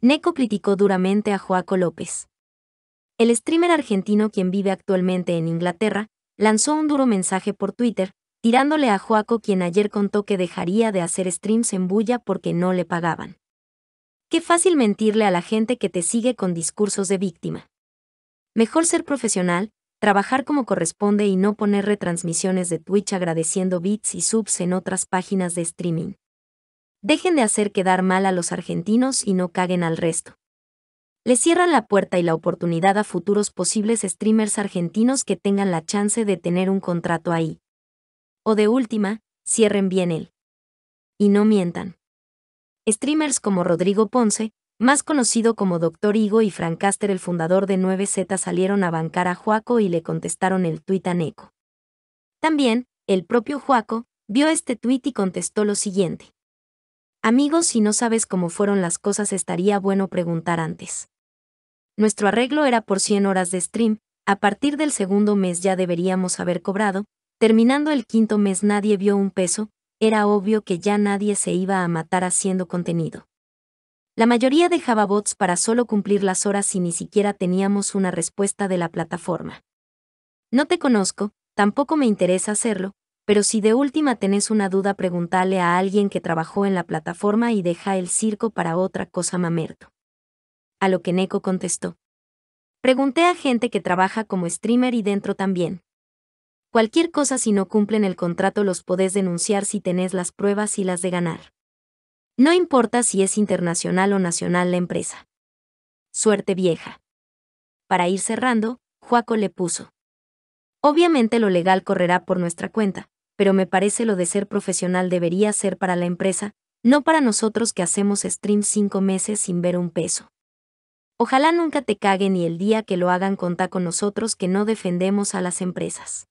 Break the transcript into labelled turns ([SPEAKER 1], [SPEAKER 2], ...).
[SPEAKER 1] Neko criticó duramente a Joaco López. El streamer argentino quien vive actualmente en Inglaterra, lanzó un duro mensaje por Twitter, tirándole a Joaco quien ayer contó que dejaría de hacer streams en bulla porque no le pagaban. Qué fácil mentirle a la gente que te sigue con discursos de víctima. Mejor ser profesional, trabajar como corresponde y no poner retransmisiones de Twitch agradeciendo bits y subs en otras páginas de streaming. Dejen de hacer quedar mal a los argentinos y no caguen al resto. Le cierran la puerta y la oportunidad a futuros posibles streamers argentinos que tengan la chance de tener un contrato ahí. O de última, cierren bien él. Y no mientan. Streamers como Rodrigo Ponce, más conocido como Dr. Higo y Frankaster el fundador de 9Z salieron a bancar a Juaco y le contestaron el tuit a Neko. También, el propio Juaco, vio este tuit y contestó lo siguiente. Amigos, si no sabes cómo fueron las cosas estaría bueno preguntar antes. Nuestro arreglo era por 100 horas de stream, a partir del segundo mes ya deberíamos haber cobrado, terminando el quinto mes nadie vio un peso, era obvio que ya nadie se iba a matar haciendo contenido. La mayoría dejaba bots para solo cumplir las horas y ni siquiera teníamos una respuesta de la plataforma. No te conozco, tampoco me interesa hacerlo, pero si de última tenés una duda pregúntale a alguien que trabajó en la plataforma y deja el circo para otra cosa mamerto. A lo que Neko contestó. Pregunté a gente que trabaja como streamer y dentro también. Cualquier cosa si no cumplen el contrato los podés denunciar si tenés las pruebas y las de ganar. No importa si es internacional o nacional la empresa. Suerte vieja. Para ir cerrando, Juaco le puso. Obviamente lo legal correrá por nuestra cuenta, pero me parece lo de ser profesional debería ser para la empresa, no para nosotros que hacemos stream cinco meses sin ver un peso. Ojalá nunca te caguen y el día que lo hagan conta con nosotros que no defendemos a las empresas.